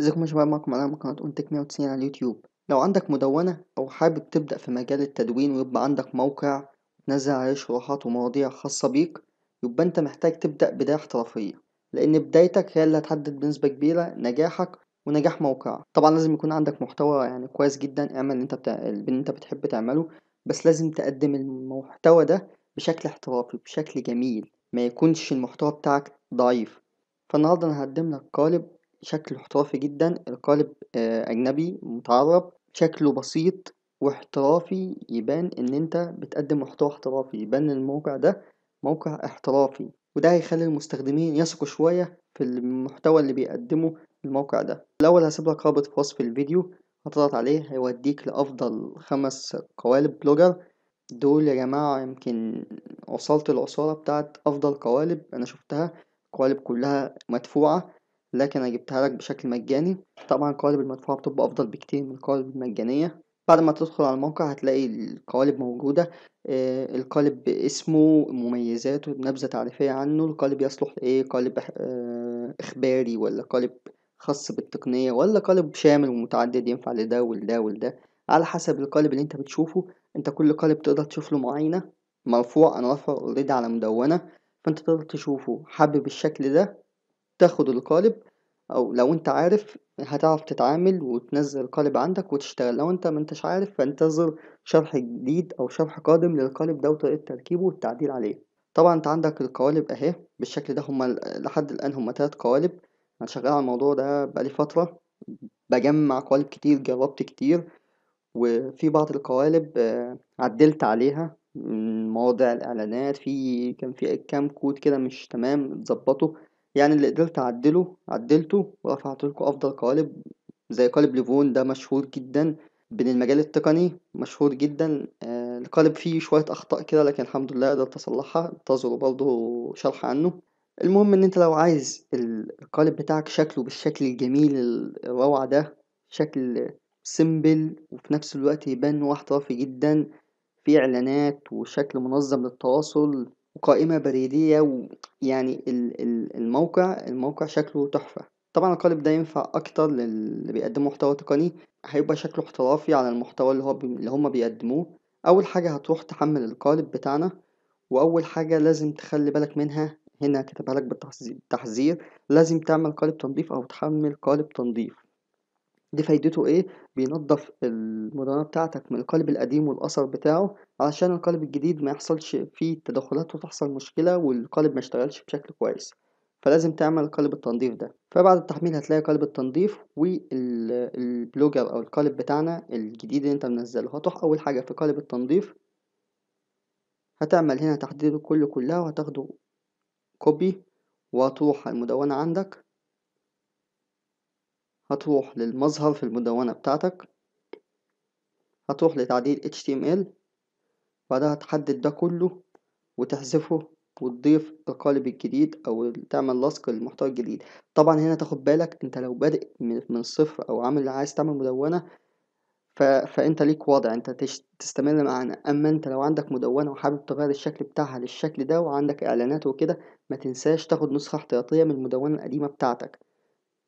ازيكم يا شباب معكم علي من قناة اونتك 190 على اليوتيوب لو عندك مدونة او حابب تبدأ في مجال التدوين ويبقى عندك موقع تنزل عليه شروحات ومواضيع خاصة بيك يبقى انت محتاج تبدأ بداية احترافية لان بدايتك هي اللي هتحدد بنسبة كبيرة نجاحك ونجاح موقعك طبعا لازم يكون عندك محتوى يعني كويس جدا اعمل اللي انت بتاع... اللي انت بتحب تعمله بس لازم تقدم المحتوى ده بشكل احترافي بشكل جميل ما يكونش المحتوى بتاعك ضعيف فالنهارده انا هقدم لك قالب شكله احترافي جدًا، القالب آه، أجنبي متعرّب، شكله بسيط واحترافي، يبان إن أنت بتقدّم محتوى احترافي، يبان الموقع ده موقع احترافي، وده هيخلّي المستخدمين يثقوا شوية في المحتوى اللي بيقدّمه الموقع ده، الأول هسيب لك رابط وصف الفيديو هتضغط عليه هيوديك لأفضل خمس قوالب بلوجر، دول يا جماعة يمكن وصلت العُصارة بتاعت أفضل قوالب أنا شُفتها، قوالب كلّها مدفوعة. لكن انا جبتها لك بشكل مجاني طبعا القوالب المدفوعة بتبقى افضل بكتير من القوالب المجانية بعد ما تدخل على الموقع هتلاقي القوالب موجودة آه، القالب اسمه مميزاته نبذة تعريفية عنه القالب يصلح لإيه قالب آه، إخباري ولا قالب خاص بالتقنية ولا قالب شامل ومتعدد ينفع لده ولده ولده على حسب القالب اللي انت بتشوفه انت كل قالب تقدر تشوف له معينة مرفوع انا رافع اوريدي على مدونة فانت تقدر تشوفه حابب الشكل ده تاخد القالب أو لو أنت عارف هتعرف تتعامل وتنزّل القالب عندك وتشتغل، لو أنت ما انتش عارف فانتظر شرح جديد أو شرح قادم للقالب ده وطريقة تركيبه والتعديل عليه، طبعًا أنت عندك القوالب أهي بالشكل ده هما لحد الآن هما تلات قوالب، أنا شغّال على الموضوع ده بقالي فترة بجمع قوالب كتير جرّبت كتير، وفي بعض القوالب آه، عدّلت عليها من مواضع الإعلانات في كان في كام كود كده مش تمام اتضبّطوا. يعني اللي قدرت أعدله عدلته ورفعت لكم أفضل قالب زي قالب ليفون ده مشهور جدا بين المجال التقني مشهور جدا آه، القالب فيه شوية أخطاء كده لكن الحمد لله قدرت أصلحها انتظروا برضه شرح عنه المهم إن أنت لو عايز القالب بتاعك شكله بالشكل الجميل الروعة ده شكل سيمبل وفي نفس الوقت يبان واحترافي جدا في إعلانات وشكل منظم للتواصل وقائمة بريدية ويعني ال ال الموقع الموقع شكله تحفة. طبعًا القالب ده ينفع أكتر للي بيقدموا محتوى تقني، هيبقى شكله احترافي على المحتوى اللي هو بي... اللي هما بيقدموه. أول حاجة هتروح تحمّل القالب بتاعنا، وأول حاجة لازم تخلّي بالك منها هنا كتبها لك بالتحذير لازم تعمل قالب تنظيف أو تحمّل قالب تنظيف دي فايدته إيه؟ بينضّف المدونة بتاعتك من القالب القديم والأثر بتاعه، علشان القالب الجديد ما يحصلش فيه تدخلات وتحصل مشكلة والقالب ما يشتغلش بشكل كويس، فلازم تعمل قالب التنضيف ده، فبعد التحميل هتلاقي قالب التنضيف والبلوجر أو القالب بتاعنا الجديد اللي أنت منزّله، هتروح أول حاجة في قالب التنضيف هتعمل هنا تحديد الكل كلها وهتاخده كوبي وهتروح المدونة عندك. هتروح للمظهر في المدونة بتاعتك هتروح لتعديل HTML بعدها تحدد ده كله وتحذفه وتضيف القالب الجديد او تعمل لصق للمحتوى الجديد طبعا هنا تاخد بالك انت لو بادئ من الصفر او عامل عايز تعمل مدونة ف... فانت ليك وضع انت تش... تستمر معانا اما انت لو عندك مدونة وحابب تغير الشكل بتاعها للشكل ده وعندك اعلانات وكده ما تنساش تاخد نسخة احتياطية من المدونة القديمة بتاعتك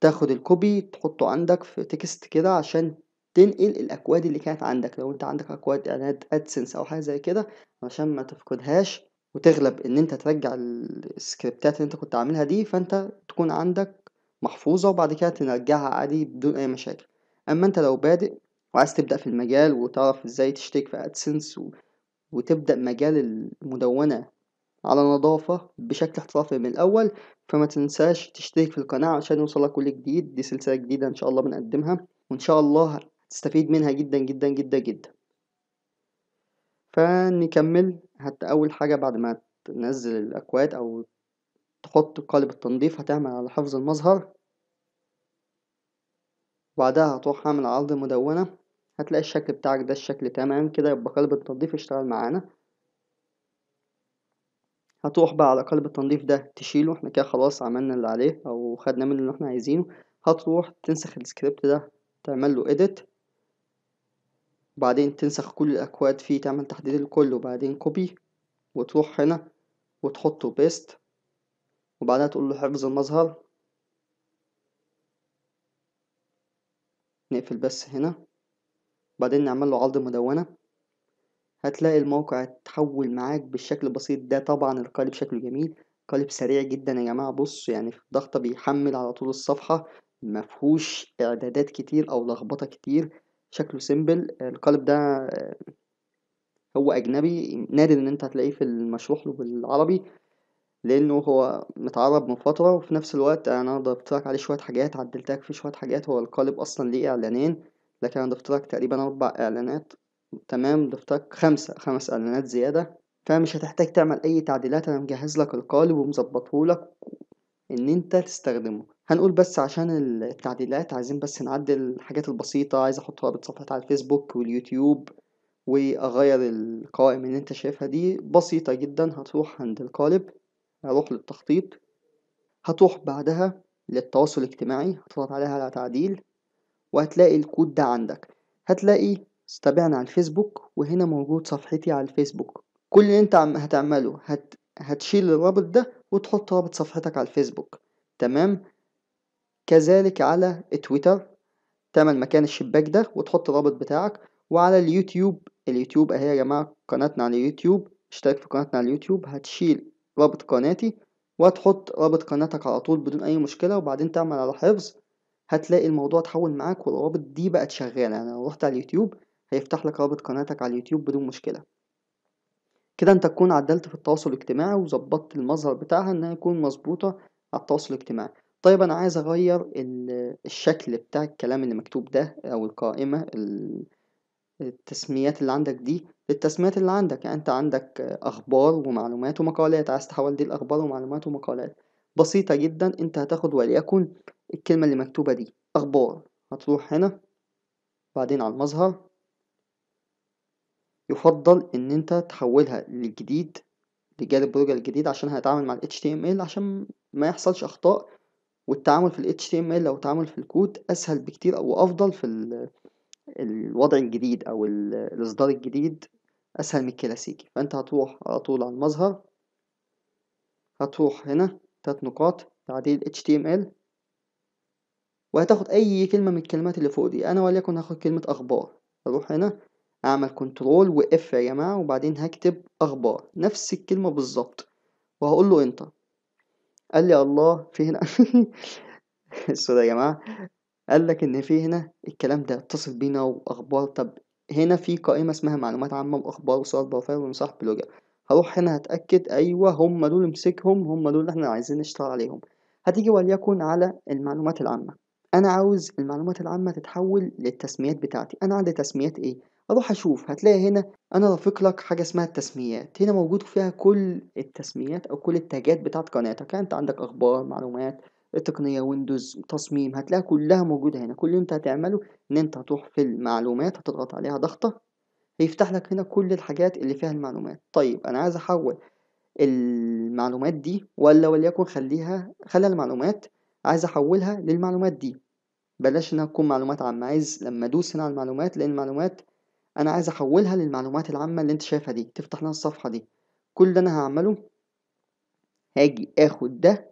تاخد الكوبي تحطه عندك في تكست كده عشان تنقل الاكواد اللي كانت عندك لو انت عندك اكواد اعلانات ادسنس او حاجه زي كده عشان ما تفقدهاش وتغلب ان انت ترجع السكريبتات اللي انت كنت عاملها دي فانت تكون عندك محفوظه وبعد كده ترجعها عادي بدون اي مشاكل اما انت لو بادئ وعايز تبدا في المجال وتعرف ازاي تشترك في ادسنس و... وتبدا مجال المدونه على النظافة بشكل احترافي من الأول فما تنساش تشترك في القناة عشان يوصلك كل جديد دي سلسلة جديدة إن شاء الله بنقدمها وإن شاء الله هتستفيد منها جدا جدا جدا جدا فنكمل حتى أول حاجة بعد ما تنزل الأكواد أو تحط قالب التنظيف هتعمل على حفظ المظهر وبعدها هتروح عامل عرض مدونة هتلاقي الشكل بتاعك ده الشكل تمام كده يبقى قالب التنظيف اشتغل معانا هتروح بقى على قالب التنظيف ده تشيله احنا كده خلاص عملنا اللي عليه او خدنا منه اللي احنا عايزينه هتروح تنسخ السكريبت ده تعمل له edit وبعدين تنسخ كل الاكواد فيه تعمل تحديد الكل وبعدين كوبي وتروح هنا وتحطه بيست وبعدها تقول له حفظ المظهر نقفل بس هنا بعدين نعمل له عرض مدونة هتلاقي الموقع اتحول معاك بالشكل البسيط ده طبعًا القالب شكله جميل، قالب سريع جدًا يا جماعة بص يعني في ضغطة بيحمّل على طول الصفحة، مفهوش إعدادات كتير أو لخبطة كتير، شكله سيمبل القالب ده آه، هو أجنبي نادر إن أنت هتلاقيه في المشروح له بالعربي، لإنه هو متعرّب من فترة وفي نفس الوقت أنا ضيفتلك عليه شوية حاجات عدلتلك فيه شوية حاجات هو القالب أصلًا ليه إعلانين لكن أنا ضفتلك تقريبًا أربع إعلانات. تمام ضفتك خمسة خمس إعلانات زيادة فمش هتحتاج تعمل أي تعديلات أنا مجهز لك القالب ومظبطه لك إن أنت تستخدمه هنقول بس عشان التعديلات عايزين بس نعدل الحاجات البسيطة عايز أحط رابط صفحة على الفيسبوك واليوتيوب وأغير القوائم اللي أنت شايفها دي بسيطة جدا هتروح عند القالب هروح للتخطيط هتروح بعدها للتواصل الاجتماعي هتضغط عليها على تعديل وهتلاقي الكود ده عندك هتلاقي تابعنا على الفيسبوك وهنا موجود صفحتي على الفيسبوك كل اللي انت عم هتعمله هت... هتشيل الرابط ده وتحط رابط صفحتك على الفيسبوك تمام كذلك على تويتر تعمل مكان الشباك ده وتحط الرابط بتاعك وعلى اليوتيوب اليوتيوب اهي يا جماعة قناتنا على اليوتيوب اشترك في قناتنا على اليوتيوب هتشيل رابط قناتي وتحط رابط قناتك على طول بدون اي مشكلة وبعدين تعمل على حفظ هتلاقي الموضوع اتحول معاك والروابط دي بقت شغالة انا يعني لو رحت على اليوتيوب هيفتح لك رابط قناتك على اليوتيوب بدون مشكلة كده انت تكون عدلت في التواصل الاجتماعي وظبطت المظهر بتاعها انها يكون مظبوطة على التواصل الاجتماعي طيب انا عايز اغير الشكل بتاع الكلام اللي مكتوب ده او القائمة التسميات اللي عندك دي للتسميات اللي عندك يعني انت عندك اخبار ومعلومات ومقالات عايز تحول دي الاخبار ومعلومات ومقالات بسيطة جدا انت هتاخد وليكن الكلمة اللي مكتوبة دي اخبار هتروح هنا بعدين على المظهر يفضل ان انت تحولها للجديد لجانب بروجا الجديد عشان هيتعامل مع ال HTML عشان ما يحصلش اخطاء والتعامل في ال HTML لو تعامل في الكود اسهل بكتير وافضل في الوضع الجديد او الاصدار الجديد اسهل من الكلاسيكي فانت هتروح على طول على المظهر هتروح هنا تلات نقاط تعديل HTML وهتاخد اي كلمة من الكلمات اللي فوق دي انا وليكن هاخد كلمة اخبار اروح هنا اعمل كنترول واف يا جماعة وبعدين هكتب اخبار نفس الكلمة بالظبط وهقول له انتر قال لي الله في هنا السودا يا جماعة قال لك ان في هنا الكلام ده اتصل بينا واخبار طب هنا في قائمة اسمها معلومات عامة واخبار وصور بروفايل ونصائح بلوجر هروح هنا هتأكد أيوة هم دول امسكهم هم دول اللي احنا عايزين نشتغل عليهم هتيجي وليكن على المعلومات العامة أنا عاوز المعلومات العامة تتحول للتسميات بتاعتي أنا عندي تسميات إيه أروح أشوف هتلاقي هنا أنا رافق لك حاجة اسمها التسميات هنا موجود فيها كل التسميات أو كل التاجات بتاعت قناتك يعني أنت عندك أخبار معلومات تقنية ويندوز تصميم هتلاقي كلها موجودة هنا كل اللي أنت هتعمله إن أنت هتروح في المعلومات هتضغط عليها ضغطة هيفتح لك هنا كل الحاجات اللي فيها المعلومات طيب أنا عايز أحول المعلومات دي ولا وليكن خليها خلي المعلومات عايز أحولها للمعلومات دي بلاش انها تكون معلومات عامة عايز لما ادوس هنا على المعلومات لان المعلومات انا عايز احولها للمعلومات العامة اللي انت شايفها دي تفتح لنا الصفحة دي كل ده انا هعمله هاجي اخد ده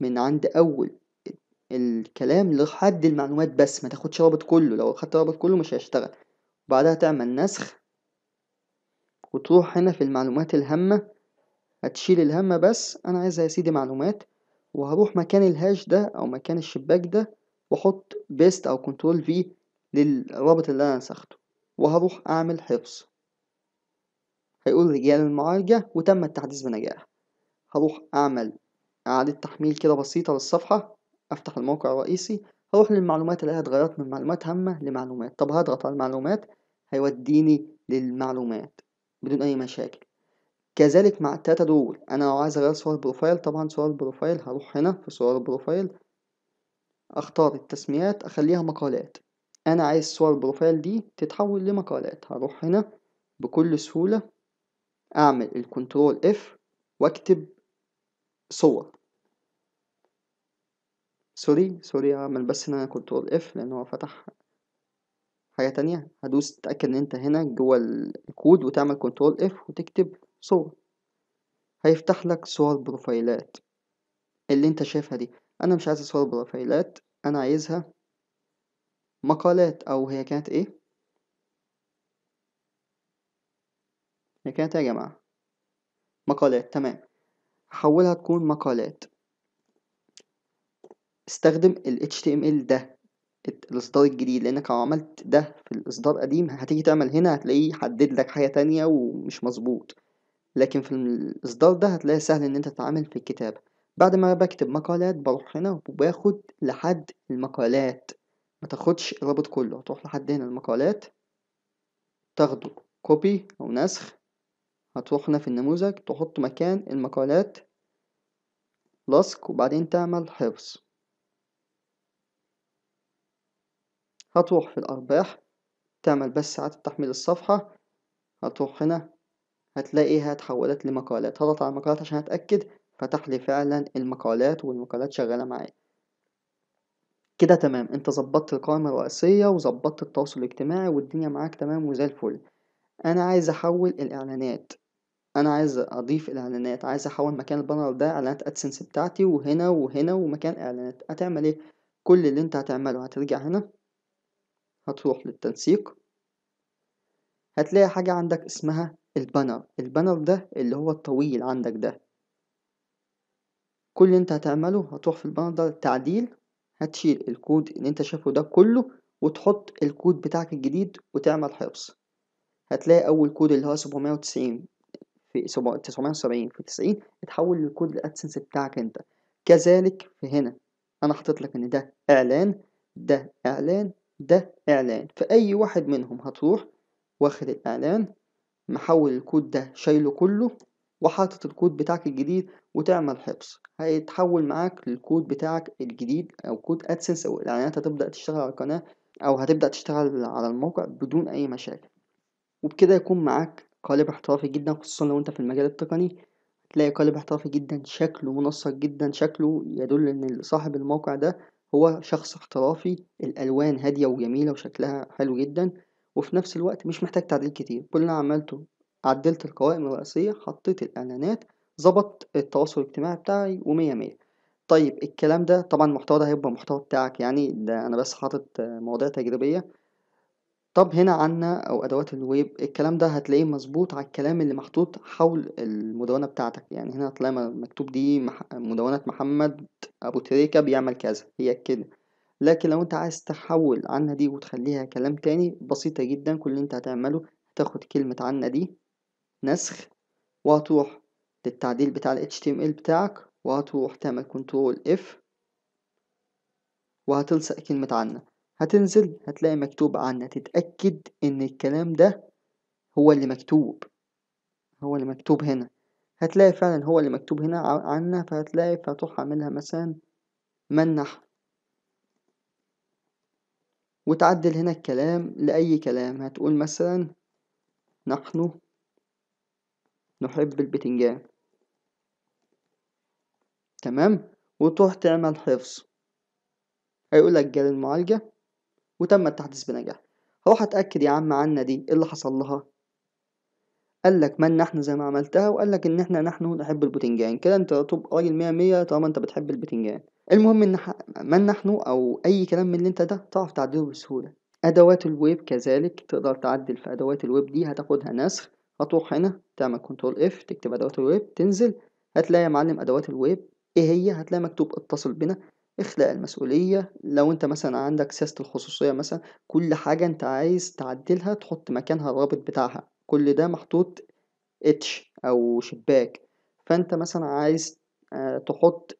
من عند اول الكلام لحد المعلومات بس ما تاخدش رابط كله لو اخدت رابط كله مش هيشتغل وبعدها تعمل نسخ وتروح هنا في المعلومات الهامة هتشيل الهامة بس انا عايزها يا سيدي معلومات وهروح مكان الهاش ده او مكان الشباك ده واحط بيست او كنترول في للرابط اللي انا نسخته وهروح اعمل حفظ هيقول رجال المعالجة وتم التحديث بنجاح هروح اعمل اعادة تحميل كده بسيطة للصفحة افتح الموقع الرئيسي هروح للمعلومات اللي هي اتغيرت من معلومات هامة لمعلومات طب هضغط على المعلومات هيوديني للمعلومات بدون اي مشاكل كذلك مع التلاتة دول انا لو عايز اغير صور البروفايل طبعا صور البروفايل هروح هنا في صور البروفايل اختار التسميات اخليها مقالات انا عايز صور بروفايل دي تتحول لمقالات هروح هنا بكل سهولة اعمل الكنترول اف واكتب صور سوري سوري اعمل بس هنا كنترول اف لان هو فتح حاجة تانية هدوس تتأكد ان انت هنا جوه الكود وتعمل كنترول اف وتكتب صور هيفتح لك صور بروفايلات اللي انت شايفها دي انا مش عايز اصور بلا انا عايزها مقالات او هي كانت ايه هي كانت إيه يا جماعة مقالات تمام حولها تكون مقالات استخدم ال HTML ده الإصدار الجديد لأنك لو عملت ده في الإصدار القديم هتيجي تعمل هنا هتلاقيه حدد لك حاجة تانية ومش مظبوط لكن في الإصدار ده هتلاقي سهل إن أنت تتعامل في الكتابة بعد ما بكتب مقالات بروح هنا وباخد لحد المقالات ما تاخدش الرابط كله هتروح لحد هنا المقالات تاخده كوبي او نسخ هتروح هنا في النموذج تحط مكان المقالات لصق وبعدين تعمل حفظ هتروح في الأرباح تعمل بس ساعات تحميل الصفحة هتروح هنا هتلاقيها اتحولت لمقالات هضغط على المقالات عشان اتأكد فتح لي فعلا المقالات والمقالات شغالة معايا كده تمام انت ظبطت القائمة الرئيسية وظبطت التواصل الاجتماعي والدنيا معاك تمام وزي الفل انا عايز احول الاعلانات انا عايز اضيف الاعلانات عايز احول مكان البانر ده اعلانات ادسنس بتاعتي وهنا وهنا ومكان اعلانات هتعمل ايه كل اللي انت هتعمله هترجع هنا هتروح للتنسيق هتلاقي حاجة عندك اسمها البانر البانر ده اللي هو الطويل عندك ده كل اللي انت هتعمله هتروح في البندر التعديل تعديل هتشيل الكود اللي انت شايفه ده كله وتحط الكود بتاعك الجديد وتعمل حفظ هتلاقي اول كود اللي هو 790 في 970 في 90 اتحول للكود الادسنس بتاعك انت كذلك في هنا انا حاطط لك ان ده اعلان ده اعلان ده اعلان في اي واحد منهم هتروح واخد الاعلان محول الكود ده شايله كله وحاطط الكود بتاعك الجديد وتعمل حفظ هيتحول معاك للكود بتاعك الجديد أو كود أدسنس أو الإعلانات يعني هتبدأ تشتغل على القناة أو هتبدأ تشتغل على الموقع بدون أي مشاكل وبكده يكون معاك قالب احترافي جدا خصوصا لو انت في المجال التقني هتلاقي قالب احترافي جدا شكله منسق جدا شكله يدل ان صاحب الموقع ده هو شخص احترافي الالوان هادية وجميلة وشكلها حلو جدا وفي نفس الوقت مش محتاج تعديل كتير كل اللي عملته عدلت القوائم الرئيسية حطيت الاعلانات ظبط التواصل الاجتماعي بتاعي ومِيَّة، مِيَّة. طيب الكلام ده طبعًا المحتوى ده هيبقى المحتوى بتاعك يعني، ده أنا بس حاطط مواضيع تجريبية. طَب هنا عنا أو أدوات الويب الكلام ده هتلاقيه مظبوط على الكلام اللي محطوط حول المدونة بتاعتك، يعني هنا هتلاقي مكتوب دي مدونة محمد أبو تريكة بيعمل كذا، هي كده. لكن لو أنت عايز تحوّل عنا دي وتخلّيها كلام تاني بسيطة جدًا، كل اللي أنت هتعمله هتاخد كلمة عنا دي، نسخ، وهتروح للتعديل بتاع ال HTML بتاعك وهتروح تعمل كنترول F وهتلصق كلمة عنا هتنزل هتلاقي مكتوب عنا تتأكد ان الكلام ده هو اللي مكتوب هو اللي مكتوب هنا هتلاقي فعلا هو اللي مكتوب هنا عنا فهتلاقي فتروح عاملها مثلا منح وتعدل هنا الكلام لأي كلام هتقول مثلا نحن نحب البتنجان تمام وتروح تعمل حفظ هيقول لك جال المعالجة وتم التحديث بنجاح روح أتأكد يا عم عنا دي إيه اللي حصل لها قال لك من احنا زي ما عملتها وقال لك ان احنا نحن نحب البتنجان كده انت طب راجل مية مية طالما انت بتحب البتنجان المهم ان من نحن او اي كلام من اللي انت ده تعرف تعدله بسهولة ادوات الويب كذلك تقدر تعدل في ادوات الويب دي هتاخدها نسخ هتروح هنا تعمل كنترول اف تكتب ادوات الويب تنزل هتلاقي يا معلم ادوات الويب ايه هي هتلاقي مكتوب اتصل بنا اخلق المسؤولية لو انت مثلا عندك سياسة الخصوصية مثلا كل حاجة انت عايز تعدلها تحط مكانها الرابط بتاعها كل ده محطوط اتش او شباك فانت مثلا عايز آه، تحط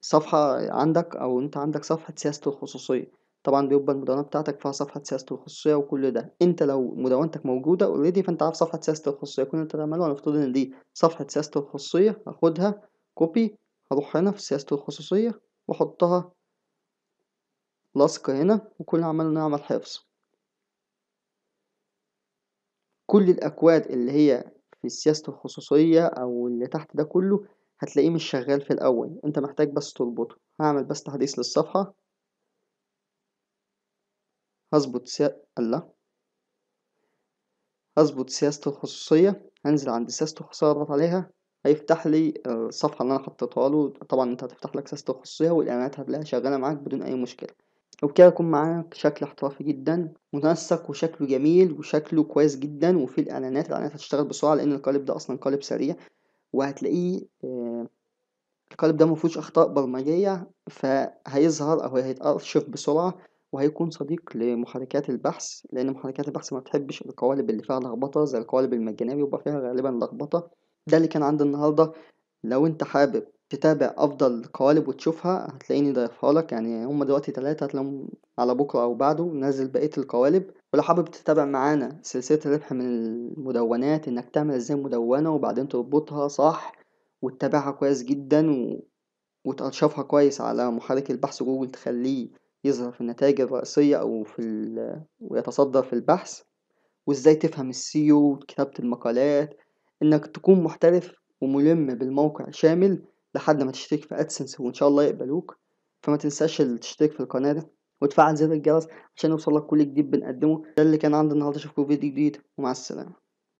صفحة عندك او انت عندك صفحة سياسة الخصوصية طبعا بيبقى المدونة بتاعتك فيها صفحة سياسة الخصوصية وكل ده انت لو مدونتك موجودة اوريدي فانت عارف صفحة سياسة الخصوصية كل انت تعمله هنفترض ان دي صفحة سياسة الخصوصية هاخدها كوبي هروح هنا في سياسة الخصوصية واحطها لاصقة هنا وكل عمل نعمل حفظ كل الأكواد اللي هي في سياسة الخصوصية أو اللي تحت ده كله هتلاقيه مش شغال في الأول انت محتاج بس تربطه هعمل بس تحديث للصفحة هظبط سيا... الله هظبط سياسة الخصوصية هنزل عند سياسة الخصوصية اضغط عليها هيفتح لي آه، الصفحة اللي أنا حطيتها له طبعا أنت هتفتح لك سياسة الخصوصية والإعلانات هتلاقيها شغالة معاك بدون أي مشكلة وبكده يكون معاك شكل احترافي جدا متنسق وشكله جميل وشكله كويس جدا وفيه الإعلانات الإعلانات هتشتغل بسرعة لأن القالب ده أصلا قالب سريع وهتلاقيه آه، القالب ده مفهوش أخطاء برمجية فهيظهر أو هيتأرشف بسرعة وهيكون صديق لمحركات البحث لأن محركات البحث ما بتحبش القوالب اللي فيها لخبطة زي القوالب المجانية بيبقى فيها غالبا لخبطة ده اللي كان عندي النهاردة لو انت حابب تتابع أفضل قوالب وتشوفها هتلاقيني ضايفها لك يعني هما دلوقتي تلاتة هتلاقيهم على بكرة أو بعده نزل بقية القوالب ولو حابب تتابع معانا سلسلة الربح من المدونات إنك تعمل ازاي مدونة وبعدين تربطها صح وتتابعها كويس جدا و... وتقشفها كويس على محرك البحث جوجل تخليه يظهر في النتائج الرئيسية أو في ال... ويتصدر في البحث وإزاي تفهم السيو e وكتابة المقالات إنك تكون محترف وملم بالموقع شامل لحد ما تشترك في أدسنس وإن شاء الله يقبلوك فما تنساش تشترك في القناة ده وتفعل زر الجرس عشان يوصلك كل جديد بنقدمه ده اللي كان عندي النهاردة أشوفكم في فيديو جديد ومع السلامة